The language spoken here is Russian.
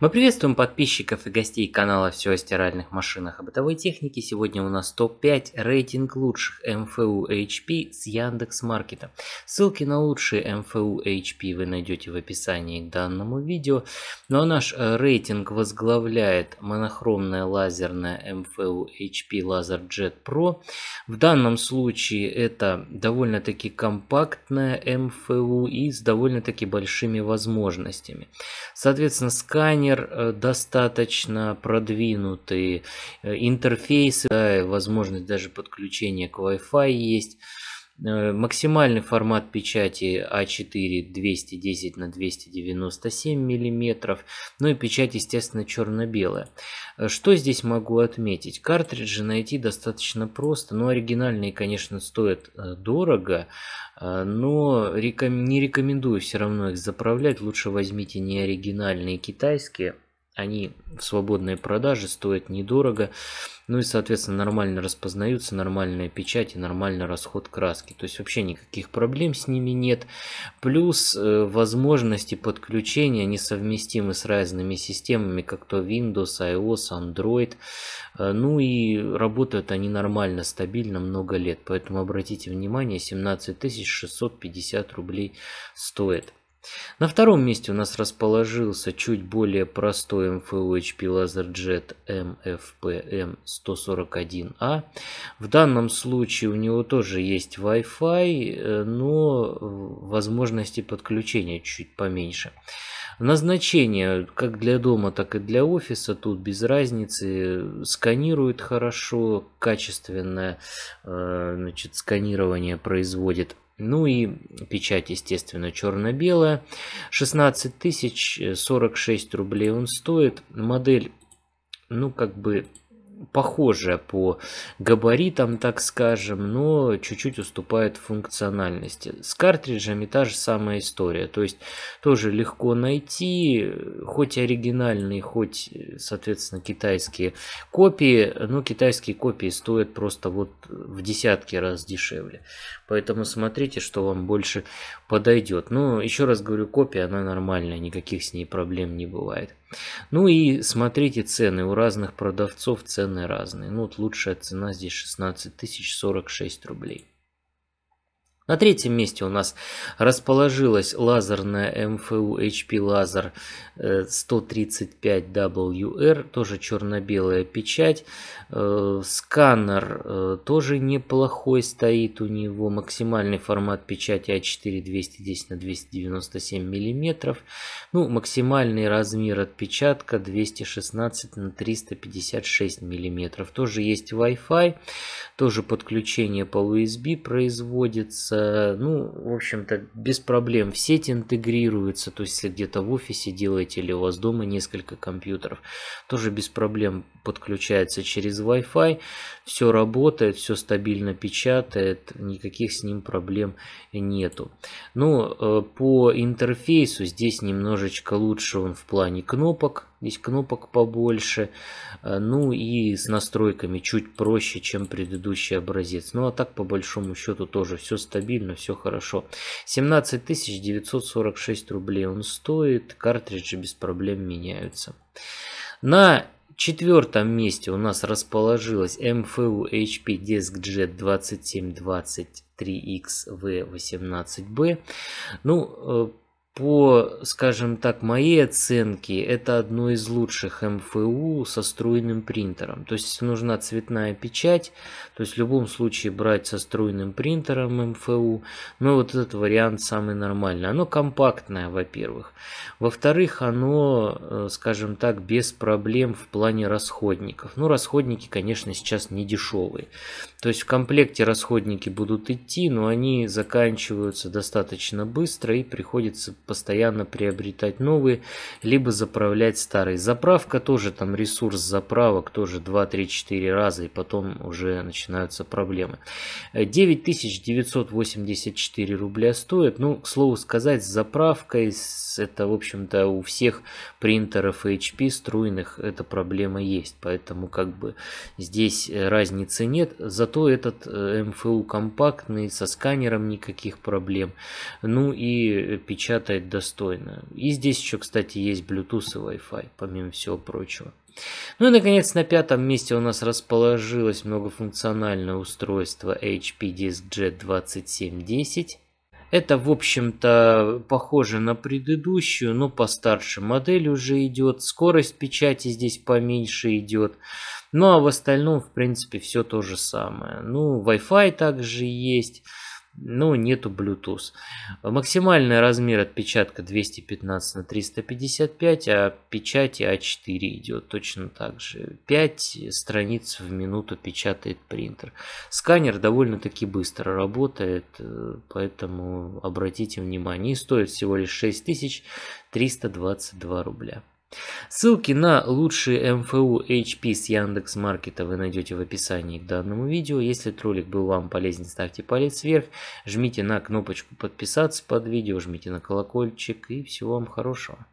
Мы приветствуем подписчиков и гостей канала «Все о стиральных машинах и бытовой технике». Сегодня у нас топ-5 рейтинг лучших МФУ HP с Яндекс Маркета. Ссылки на лучшие МФУ HP вы найдете в описании к данному видео. Ну а наш э, рейтинг возглавляет монохромная лазерная МФУ HP LaserJet Pro. В данном случае это довольно-таки компактная МФУ и с довольно-таки большими возможностями. Соответственно, сканер дизайнер э, достаточно продвинутый, э, интерфейсы, возможность даже подключения к Wi-Fi есть. Э, максимальный формат печати А4 210 на 297 миллиметров, ну и печать, естественно, черно-белая. Э, что здесь могу отметить? Картриджи найти достаточно просто, но ну, оригинальные, конечно, стоят э, дорого, но не рекомендую все равно их заправлять, лучше возьмите не оригинальные китайские, они в свободной продаже, стоят недорого, ну и, соответственно, нормально распознаются, нормальная печать и нормальный расход краски. То есть вообще никаких проблем с ними нет. Плюс э, возможности подключения, они совместимы с разными системами, как то Windows, iOS, Android. Э, ну и работают они нормально, стабильно, много лет. Поэтому обратите внимание, 17 650 рублей стоит. На втором месте у нас расположился чуть более простой MFU-HP LaserJet MFPM141A. В данном случае у него тоже есть Wi-Fi, э, но э, возможности подключения чуть поменьше. Назначение как для дома, так и для офиса, тут без разницы. Сканирует хорошо, качественное э, значит, сканирование производит. Ну и печать, естественно, черно-белая. 16 тысяч 46 рублей он стоит. Модель, ну как бы похожая по габаритам, так скажем, но чуть-чуть уступает функциональности. С картриджами та же самая история, то есть тоже легко найти, хоть оригинальные, хоть, соответственно, китайские копии, но китайские копии стоят просто вот в десятки раз дешевле. Поэтому смотрите, что вам больше подойдет. Но еще раз говорю, копия, она нормальная, никаких с ней проблем не бывает. Ну и смотрите цены, у разных продавцов цены цены разные. Ну вот лучшая цена здесь 16 тысяч 46 рублей. На третьем месте у нас расположилась лазерная МФУ HP Laser 135WR, тоже черно-белая печать. Э, сканер э, тоже неплохой стоит у него, максимальный формат печати А4 210 на 297 мм. Ну, максимальный размер отпечатка 216 на 356 мм. Тоже есть Wi-Fi, тоже подключение по USB производится Э, ну, в общем-то, без проблем в сеть интегрируется, то есть если где-то в офисе делаете или у вас дома несколько компьютеров, тоже без проблем подключается через Wi-Fi, все работает, все стабильно печатает, никаких с ним проблем нету. Ну, э, по интерфейсу здесь немножечко лучше он в плане кнопок, Здесь кнопок побольше. Э, ну и с настройками чуть проще, чем предыдущий образец. Ну а так по большому счету тоже все стабильно, все хорошо. 17 946 рублей он стоит. Картриджи без проблем меняются. На четвертом месте у нас расположилась MFU HP DeskJet 2723 xv 18 b Ну, э, по, скажем так, моей оценке, это одно из лучших МФУ со струйным принтером. То есть нужна цветная печать, то есть в любом случае брать со струйным принтером МФУ. Но вот этот вариант самый нормальный. Оно компактное, во-первых. Во-вторых, оно, э, скажем так, без проблем в плане расходников. Ну, расходники, конечно, сейчас не дешевые. То есть в комплекте расходники будут идти, но они заканчиваются достаточно быстро и приходится постоянно приобретать новые, либо заправлять старые. Заправка тоже там ресурс заправок тоже 2-3-4 раза, и потом уже начинаются проблемы. 9984 э, рубля стоит. Ну, к слову сказать, с заправкой это, в общем-то, у всех принтеров HP струйных эта проблема есть. Поэтому как бы здесь э, разницы нет. Зато этот э, МФУ эм компактный, со сканером никаких проблем. Ну и печатает стоит достойно. И здесь еще, кстати, есть Bluetooth и Wi-Fi, помимо всего прочего. Ну и, наконец, на пятом месте у нас расположилось многофункциональное устройство HP DiskJet 2710. Это, в общем-то, похоже на предыдущую, но постарше модель уже идет. Скорость печати здесь поменьше идет. Ну а в остальном, в принципе, все то же самое. Ну, Wi-Fi также есть. Ну, нету Bluetooth. Максимальный размер отпечатка 215 на 355, а печать А4 идет точно так же. 5 страниц в минуту печатает принтер. Сканер довольно-таки быстро работает, э, поэтому обратите внимание. И стоит всего лишь 6322 рубля. Ссылки на лучшие МФУ HP с Яндекс Маркета вы найдете в описании к данному видео. Если ролик был вам полезен, ставьте палец вверх, жмите на кнопочку подписаться под видео, жмите на колокольчик и всего вам хорошего.